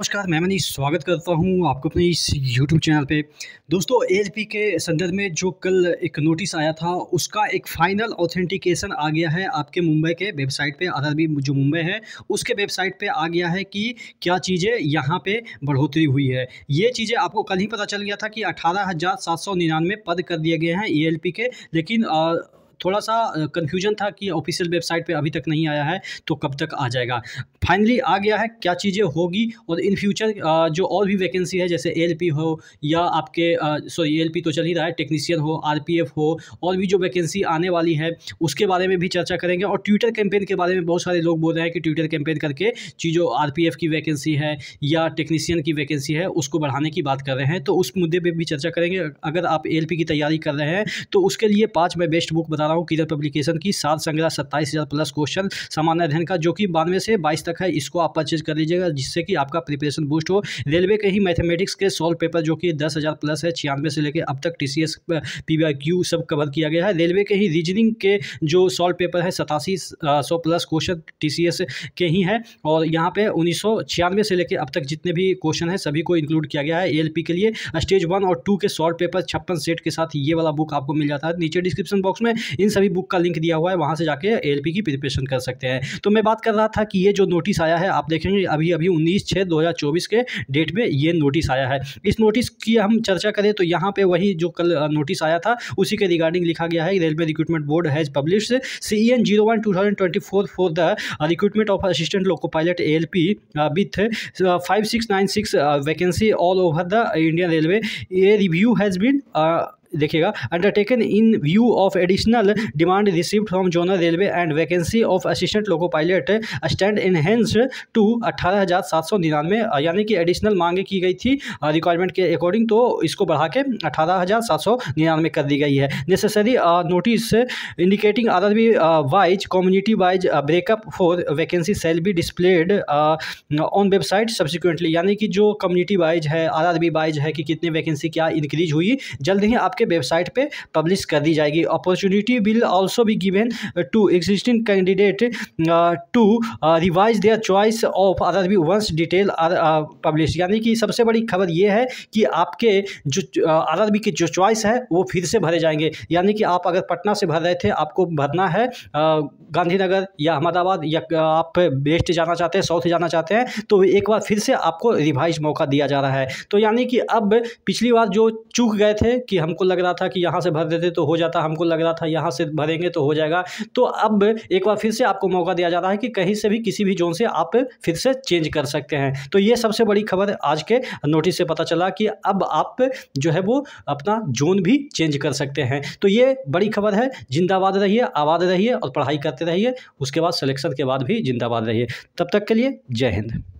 नमस्कार मैं मनी स्वागत करता हूं आपको अपने इस YouTube चैनल पे दोस्तों एलपी के संदर्भ में जो कल एक नोटिस आया था उसका एक फाइनल ऑथेंटिकेशन आ गया है आपके मुंबई के वेबसाइट पे भी जो मुंबई है उसके वेबसाइट पे आ गया है कि क्या चीज़ें यहां पे बढ़ोतरी हुई है ये चीज़ें आपको कल ही पता चल गया था कि अठारह पद कर दिए गए हैं ए के लेकिन आ, थोड़ा सा कन्फ्यूजन था कि ऑफिशियल वेबसाइट पर अभी तक नहीं आया है तो कब तक आ जाएगा फाइनली आ गया है क्या चीज़ें होगी और इन फ्यूचर जो और भी वैकेंसी है जैसे एलपी हो या आपके सॉरी एलपी तो चल ही रहा है टेक्नीशियन हो आर हो और भी जो वैकेंसी आने वाली है उसके बारे में भी चर्चा करेंगे और ट्विटर कैंपेन के बारे में बहुत सारे लोग बोल रहे हैं कि ट्विटर कैंपेन करके चीज़ों आर की वैकेंसी है या टेक्नीशियन की वैकेंसी है उसको बढ़ाने की बात कर रहे हैं तो उस मुद्दे पर भी चर्चा करेंगे अगर आप एल की तैयारी कर रहे हैं तो उसके लिए पाँच मैं बेस्ट बुक बता रहा हूँ किधर पब्लिकेशन की सात संग्रह सत्ताईस हज़ार प्लस क्वेश्चन सामान्य अध्ययन का जो कि बानवे से बाईस तक है इसको आप परचेज कर लीजिएगा जिससे कि आपका प्रिपरेशन बूस्ट हो रेलवे के ही मैथमेटिक्स के सॉल्व पेपर जो कि दस हज़ार प्लस है छियानवे से लेकर अब तक टी सी एस क्यू सब कवर किया गया है रेलवे के ही रीजनिंग के जो सॉल्व पेपर है सतासी सौ plus question T C S के ही है और यहाँ पर उन्नीस सौ छियानवे से लेकर अब तक जितने भी क्वेश्चन हैं सभी को इंक्लूड किया गया है एल पी के लिए स्टेज वन और टू के सॉल्व पेपर छप्पन सेट के साथ ये वाला बुक आपको मिल जाता है नीचे डिस्क्रिप्शन बॉक्स में इन सभी बुक का लिंक दिया हुआ है वहाँ से जाके एल की प्रिपरेशन कर सकते हैं तो मैं बात कर रहा था कि ये जो नोटिस आया है आप देखेंगे अभी अभी उन्नीस छः दो के डेट में ये नोटिस आया है इस नोटिस की हम चर्चा करें तो यहाँ पर वही जो कल नोटिस आया था उसी के रिगार्डिंग लिखा गया है railway recruitment board has publish C E N zero one two thousand twenty four for the recruitment of assistant loco pilot A L P with five six nine six vacancy all over the Indian railway ये review has been देखिएगा undertaken in view of additional demand receive from zonal railway and vacancy of assistant loco pilot stand enhance to अट्ठारह हज़ार सात सौ निन्यानवे यानी कि additional मांगे की गई थी रिक्वायरमेंट uh, के अकॉर्डिंग तो इसको बढ़ा के अठारह हज़ार सात सौ निन्यानवे कर दी गई है necessary notice indicating RRB wise community wise breakup for vacancy shall भी डिस्प्लेड ऑन वेबसाइट सब्सिक्वेंटली यानी कि जो कम्युनिटी वाइज है आर वाइज है कि कितने वैकेंसी क्या इंक्रीज हुई जल्द ही आपके आपके वेबसाइट पे पब्लिश कर दी जाएगी opportunity will also be given to existing candidate to revise their choice of अदर भी वंस डिटेल पब्लिश यानी कि सबसे बड़ी खबर ये है कि आपके जो आर uh, की जो चॉइस है वो फिर से भरे जाएंगे यानी कि आप अगर पटना से भर रहे थे आपको भरना है uh, गांधीनगर या अहमदाबाद या uh, आप वेस्ट जाना चाहते हैं साउथ जाना चाहते हैं तो एक बार फिर से आपको रिवाइज मौका दिया जा रहा है तो यानी कि अब पिछली बार जो चूक गए थे कि हमको लग रहा था कि यहाँ से भर देते तो हो जाता हमको लग रहा था यहाँ से भरेंगे तो हो जाएगा तो अब एक बार फिर से आपको मौका दिया जा रहा है कि कहीं से भी किसी भी जोन से आप फिर से चेंज कर सकते हैं तो ये सबसे बड़ी खबर आज के नोटिस से पता चला कि अब आप जो है वो अपना जोन भी चेंज कर सकते हैं तो ये बड़ी खबर है जिंदाबाद रहिए आबाद रहिए और पढ़ाई करते रहिए उसके बाद सिलेक्शन के बाद भी जिंदाबाद रहिए तब तक के लिए जय हिंद